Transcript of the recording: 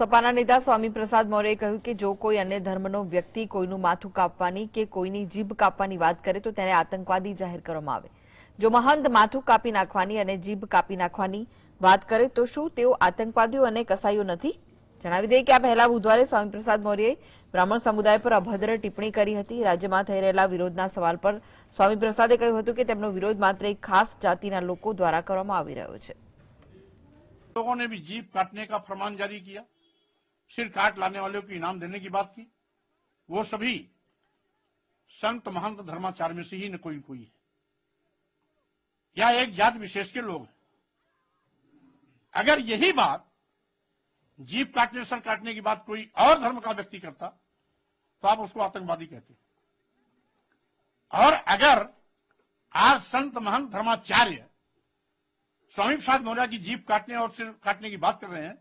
સપાના નેતા સ્વામી પ્રસાદ મૌર્યએ કહ્યું કે જો કોઈ અન્ય ધર્મનો વ્યક્તિ કોઈનું માથું કાપવાની કે કોઈની જીભ કાપવાની વાત કરે તો તેને આતંકવાદી જાહેર કરવામાં આવે જો મહંત માથું કાપી નાખવાની અને જીભ કાપી નાખવાની વાત કરે તો શું તેઓ આતંકવાદીઓ અને કસાઈઓ નથી જણાવી દઈએ કે આ પહેલા બુધવારે સ્વામી પ્રસાદ મૌર્યએ બ્રાહ્મણ સમુદાય પર અભદ્ર ટિપ્પણી કરી હતી રાજ્યમાં થઈ રહેલા વિરોધના સવાલ પર સ્વામી પ્રસાદે કહ્યું હતું કે તેમનો વિરોધ માત્ર એક ખાસ જાતિના લોકો દ્વારા કરવામાં આવી રહ્યો છે લોકોને ભી જીભ કાટને કા ફરમાન જારી કિયા सिर काट लाने वालों को इनाम देने की बात की वो सभी संत महंत धर्माचार्य में से ही न कोई कोई है या एक जात विशेष के लोग हैं अगर यही बात जीप काटने सर काटने की बात कोई और धर्म का व्यक्ति करता तो आप उसको आतंकवादी कहते और अगर आज संत महंत धर्माचार्य स्वामी प्रसाद मौर्या की जीप काटने और सिर काटने की बात कर रहे हैं